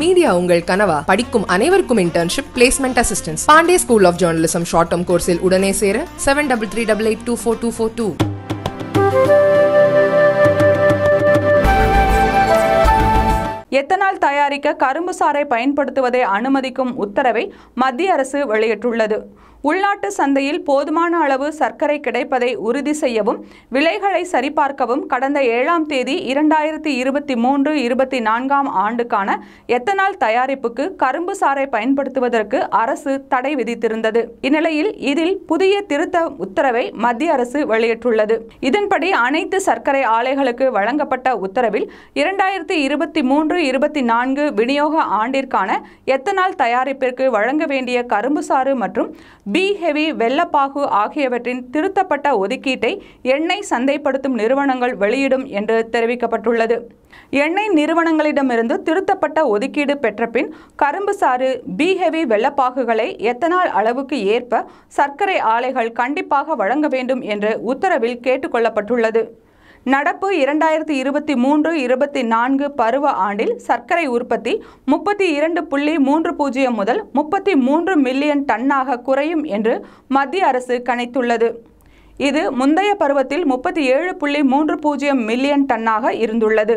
media உங்கள் கனவா படிக்கும் அனைவருக்கும் internship placement assistance Pandey school of journalism short term கோர்ஸில் உடனே சேர seven double three double eight two four two four two ethanol தயாரிக்க கரும்பு சாறை பயன்படுத்துவதை அனுமதிக்கும் உத்தரவை மத்திய அரசு வெளியிட்டுள்ளது உள்நாட்டு சந்தையில் போதுமான அளவு சர்க்கரை கிடைப்பதை உறுதி செய்யவும் விலைகளை சரிபார்க்கவும் கடந்த ஏழாம் தேதி இரண்டாயிரத்தி இருபத்தி மூன்று இருபத்தி நான்காம் ஆண்டுக்கான எத்தனால் தயாரிப்புக்கு கரும்பு சாறை பயன்படுத்துவதற்கு அரசு தடை விதித்திருந்தது இந்நிலையில் இதில் புதிய திருத்த உத்தரவை மத்திய அரசு வெளியிட்டுள்ளது இதன்படி அனைத்து சர்க்கரை ஆலைகளுக்கு வழங்கப்பட்ட உத்தரவில் இரண்டாயிரத்தி இருபத்தி மூன்று இருபத்தி நான்கு விநியோக ஆண்டிற்கான எத்தனால் தயாரிப்பிற்கு வழங்க வேண்டிய கரும்பு சாறு மற்றும் பி ஹெவி வெள்ளப்பாகு ஆகியவற்றின் திருத்தப்பட்ட ஒதுக்கீட்டை எண்ணெய் சந்தைப்படுத்தும் நிறுவனங்கள் வெளியிடும் என்று தெரிவிக்கப்பட்டுள்ளது எண்ணெய் நிறுவனங்களிடமிருந்து திருத்தப்பட்ட ஒதுக்கீடு பெற்றபின் கரும்பு சாறு பி ஹெவி வெள்ளப்பாகுகளை எத்தனால் அளவுக்கு ஏற்ப சர்க்கரை ஆலைகள் கண்டிப்பாக வழங்க வேண்டும் என்று உத்தரவில் கேட்டுக்கொள்ளப்பட்டுள்ளது நடப்பு இரண்டாயிரத்தி இருபத்தி மூன்று இருபத்தி நான்கு பருவ ஆண்டில் சர்க்கரை உற்பத்தி முப்பத்தி இரண்டு புள்ளி மூன்று பூஜ்ஜியம் முதல் முப்பத்தி மூன்று மில்லியன் டன்னாக குறையும் என்று மத்திய அரசு கணித்துள்ளது இது முந்தைய பருவத்தில் முப்பத்தி ஏழு புள்ளி மூன்று பூஜ்ஜியம் மில்லியன் டன்னாக இருந்துள்ளது